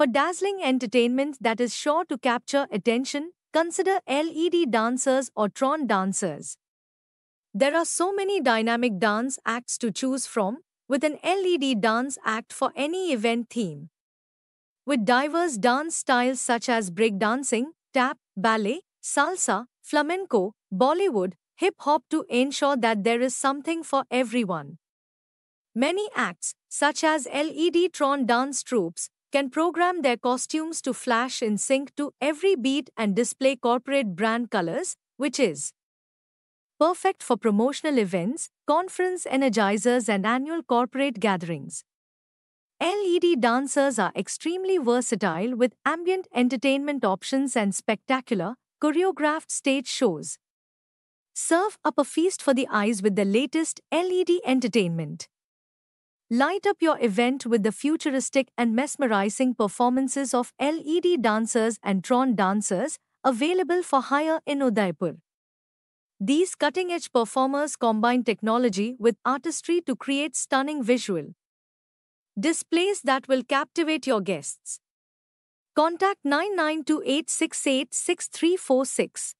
For dazzling entertainment that is sure to capture attention, consider LED dancers or Tron dancers. There are so many dynamic dance acts to choose from, with an LED dance act for any event theme. With diverse dance styles such as breakdancing, tap, ballet, salsa, flamenco, Bollywood, hip hop to ensure that there is something for everyone. Many acts, such as LED Tron dance troupes, can program their costumes to flash in sync to every beat and display corporate brand colors, which is perfect for promotional events, conference energizers, and annual corporate gatherings. LED dancers are extremely versatile with ambient entertainment options and spectacular, choreographed stage shows. Serve up a feast for the eyes with the latest LED entertainment. Light up your event with the futuristic and mesmerizing performances of LED dancers and drone dancers available for hire in Udaipur. These cutting edge performers combine technology with artistry to create stunning visual displays that will captivate your guests. Contact 9928686346.